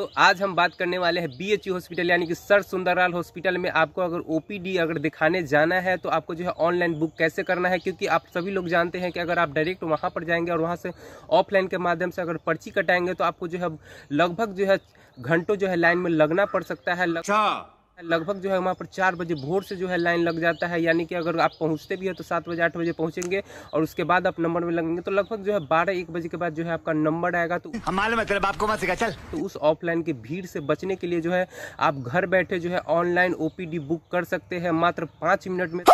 दोस्तों आज हम बात करने वाले हैं बी हॉस्पिटल यानी कि सर सुंदरलाल हॉस्पिटल में आपको अगर ओ अगर दिखाने जाना है तो आपको जो है ऑनलाइन बुक कैसे करना है क्योंकि आप सभी लोग जानते हैं कि अगर आप डायरेक्ट वहां पर जाएंगे और वहां से ऑफलाइन के माध्यम से अगर पर्ची कटाएंगे तो आपको जो है लगभग जो है घंटों जो है लाइन में लगना पड़ सकता है लग... अच्छा। लगभग जो है वहाँ पर चार बजे भोर से जो है लाइन लग जाता है यानी कि अगर आप पहुँचते भी हो तो सात बजे आठ बजे पहुँचेंगे और उसके बाद आप नंबर में लगेंगे तो लगभग जो है बारह एक बजे के बाद जो है आपका नंबर आएगा तो हाँ, मालूम है तेरे बाप को मत सिखा चल तो उस ऑफलाइन की भीड़ से बचने के लिए जो है आप घर बैठे जो है ऑनलाइन ओ बुक कर सकते हैं मात्र पाँच मिनट में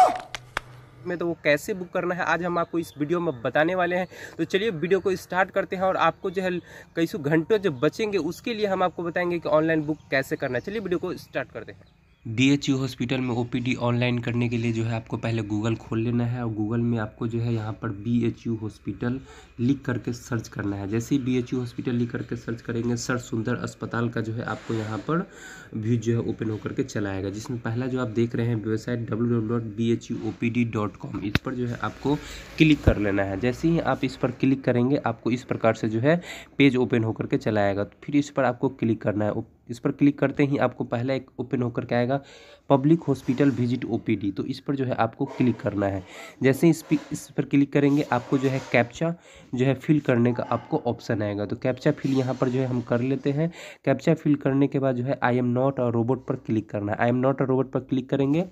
में तो वो कैसे बुक करना है आज हम आपको इस वीडियो में बताने वाले हैं तो चलिए वीडियो को स्टार्ट करते हैं और आपको जो है कई घंटों जो बचेंगे उसके लिए हम आपको बताएंगे कि ऑनलाइन बुक कैसे करना है चलिए वीडियो को स्टार्ट करते हैं डीएचयू हॉस्पिटल में ओपीडी ऑनलाइन करने के लिए जो है आपको पहले गूगल खोल लेना है और गूगल में आपको जो है यहाँ पर बीएचयू हॉस्पिटल लिख करके सर्च करना है जैसे ही बीएचयू हॉस्पिटल लिख करके सर्च करेंगे सर सुंदर अस्पताल का जो है आपको यहाँ पर व्यू जो है ओपन होकर के चलाएगा जिसमें पहला जो आप देख रहे हैं वेबसाइट डब्ल्यू इस पर जो है आपको क्लिक कर लेना है जैसे ही आप इस पर क्लिक करेंगे आपको इस प्रकार से जो है पेज ओपन होकर के चलाएगा तो फिर इस पर आपको क्लिक करना है इस पर क्लिक करते ही आपको पहला एक ओपन होकर के आएगा पब्लिक हॉस्पिटल विजिट ओपीडी तो इस पर जो है आपको क्लिक करना है जैसे इस पर इस पर क्लिक करेंगे आपको जो है कैप्चा जो है फिल करने का आपको ऑप्शन आएगा तो कैप्चा फिल यहाँ पर जो है हम कर लेते हैं कैप्चा फिल करने के बाद जो है आई एम नॉट और रोबोट पर क्लिक करना है आई एम नॉट और रोबोट पर क्लिक करेंगे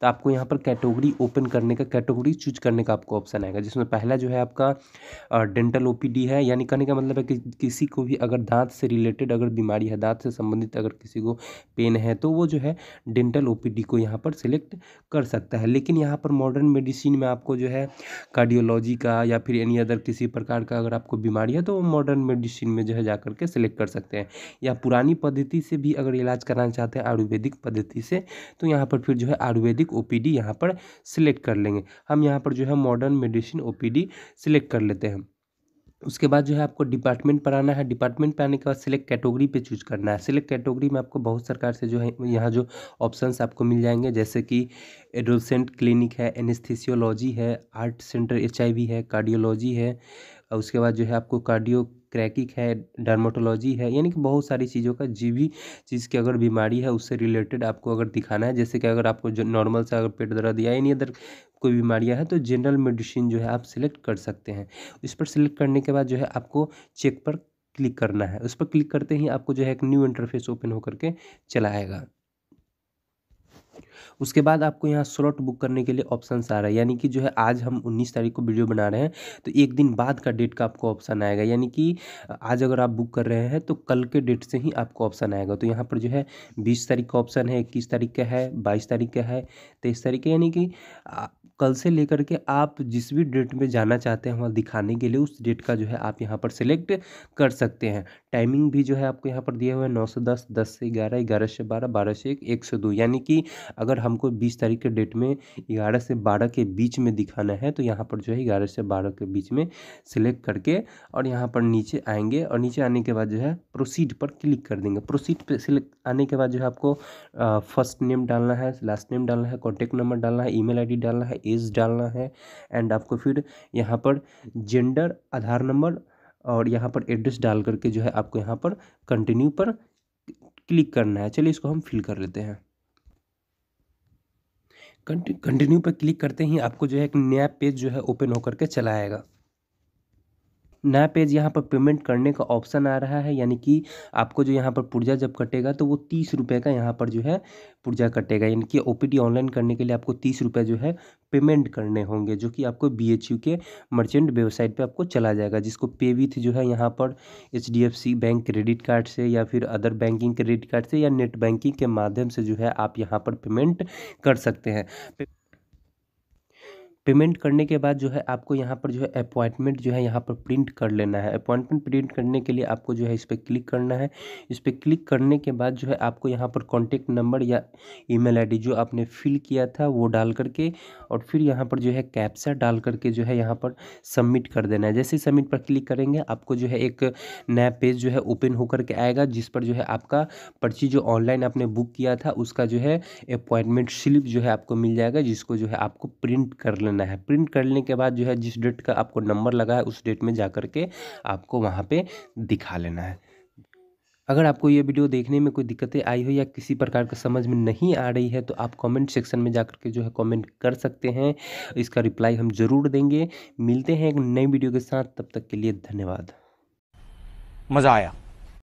तो आपको यहाँ पर कैटेगरी ओपन करने का कैटेगरी चूज करने का आपको ऑप्शन आएगा जिसमें पहला जो है आपका डेंटल ओ है यानी कहने का मतलब है कि किसी को भी अगर दाँत से रिलेटेड अगर बीमारी है दाँत से संबंधित संबंधित अगर किसी को पेन है तो वो जो है डेंटल ओपीडी को यहाँ पर सिलेक्ट कर सकता है लेकिन यहाँ पर मॉडर्न मेडिसिन में आपको जो है कार्डियोलॉजी का या फिर एनी अदर किसी प्रकार का अगर आपको बीमारी है तो वो मॉडर्न मेडिसिन में जो है जा के सिलेक्ट कर सकते हैं या पुरानी पद्धति से भी अगर इलाज कराना चाहते हैं आयुर्वेदिक पद्धति से तो यहाँ पर फिर जो है आयुर्वेदिक ओ पी यहाँ पर सिलेक्ट कर लेंगे हम यहाँ पर जो है मॉडर्न मेडिसिन ओ सिलेक्ट कर लेते हैं उसके बाद जो है आपको डिपार्टमेंट पर आना है डिपार्टमेंट पर आने के बाद सिलेक्ट कैटेगरी पे चूज करना है सिलेक्ट कैटेगरी में आपको बहुत सरकार से जो है यहाँ जो ऑप्शंस आपको मिल जाएंगे जैसे कि एडोलसेंट क्लिनिक है एनिस्थिसियोलॉजी है आर्ट सेंटर एच है कार्डियोलॉजी है उसके बाद जो है आपको कार्डियो क्रैकिक है डर्माटोलॉजी है यानी कि बहुत सारी चीज़ों का जी भी चीज़ की अगर बीमारी है उससे रिलेटेड आपको अगर दिखाना है जैसे कि अगर आपको जो नॉर्मल से अगर पेट दर्द या एनी अदर कोई बीमारियाँ हैं तो जनरल मेडिसिन जो है आप सिलेक्ट कर सकते हैं इस पर सिलेक्ट करने के बाद जो है आपको चेक पर क्लिक करना है उस पर क्लिक करते ही आपको जो है एक न्यू इंटरफेस ओपन होकर के चला आएगा उसके बाद आपको यहाँ स्लॉट बुक करने के लिए ऑप्शन आ रहा है यानी कि जो है आज हम 19 तारीख को वीडियो बना रहे हैं तो एक दिन बाद का डेट का आपको ऑप्शन आएगा यानी कि आज अगर आप बुक कर रहे हैं तो कल के डेट से ही आपको ऑप्शन आएगा तो यहाँ पर जो है बीस तारीख का ऑप्शन है इक्कीस तारीख का है बाईस तारीख का है तेईस तारीख का यानी कि कल से लेकर के आप जिस भी डेट में जाना चाहते हैं वहाँ दिखाने के लिए उस डेट का जो है आप यहाँ पर सिलेक्ट कर सकते हैं टाइमिंग भी जो है आपको यहाँ पर दिया हुआ है नौ से दस दस से ग्यारह ग्यारह से बारह बारह से एक एक से दो यानी कि अगर हमको बीस तारीख के डेट में ग्यारह से बारह के बीच में दिखाना है तो यहाँ पर जो है ग्यारह से बारह के बीच में सिलेक्ट करके और यहाँ पर नीचे आएंगे और नीचे आने के बाद जो है प्रोसीड पर क्लिक कर देंगे प्रोसीड पर सिलेक्ट आने के बाद जो है आपको फर्स्ट नेम डालना है लास्ट नेम डालना है कॉन्टैक्ट नंबर डालना है ई मेल डालना है एज डालना है एंड आपको फिर यहाँ पर जेंडर आधार नंबर और यहाँ पर एड्रेस डाल करके जो है आपको यहाँ पर कंटिन्यू पर क्लिक करना है चलिए इसको हम फिल कर लेते हैं कंटिन्यू पर क्लिक करते ही आपको जो है एक नया पेज जो है ओपन होकर के चला आएगा नया पेज यहाँ पर पेमेंट करने का ऑप्शन आ रहा है यानी कि आपको जो यहाँ पर पुर्जा जब कटेगा तो वो तीस रुपये का यहाँ पर जो है पुर्जा कटेगा यानी कि ओ ऑनलाइन करने के लिए आपको तीस रुपये जो है पेमेंट करने होंगे जो कि आपको बी के मर्चेंट वेबसाइट पे आपको चला जाएगा जिसको पे विथ जो है यहाँ पर एच बैंक क्रेडिट कार्ड से या फिर अदर बैंकिंग क्रेडिट कार्ड से या नेट बैंकिंग के माध्यम से जो है आप यहाँ पर पेमेंट कर सकते हैं पेमेंट करने के बाद जो है आपको यहाँ पर जो है अपॉइंटमेंट जो है यहाँ पर प्रिंट कर लेना है अपॉइंटमेंट प्रिंट करने के लिए आपको जो है इस पर क्लिक करना है इस पर क्लिक करने के बाद जो है आपको यहाँ पर कॉन्टेक्ट नंबर या ईमेल आईडी जो आपने फिल किया था वो डाल करके और फिर यहाँ पर जो है कैप्सा डाल करके जो है यहाँ पर सबमिट कर देना है जैसे सबमिट पर क्लिक करेंगे आपको जो है एक नया पेज जो है ओपन होकर के आएगा जिस पर जो है आपका पर्ची जो ऑनलाइन आपने बुक किया था उसका जो है अपॉइंटमेंट स्लिप जो है आपको मिल जाएगा जिसको जो है आपको प्रिंट कर लेना लेना है प्रिंट करने के बाद जो है जिस डेट का आपको नंबर लगा है उस डेट में जा के आपको वहाँ पर दिखा लेना है अगर आपको ये वीडियो देखने में कोई दिक्कतें आई हो या किसी प्रकार का समझ में नहीं आ रही है तो आप कमेंट सेक्शन में जाकर के जो है कमेंट कर सकते हैं इसका रिप्लाई हम ज़रूर देंगे मिलते हैं एक नई वीडियो के साथ तब तक के लिए धन्यवाद मज़ा आया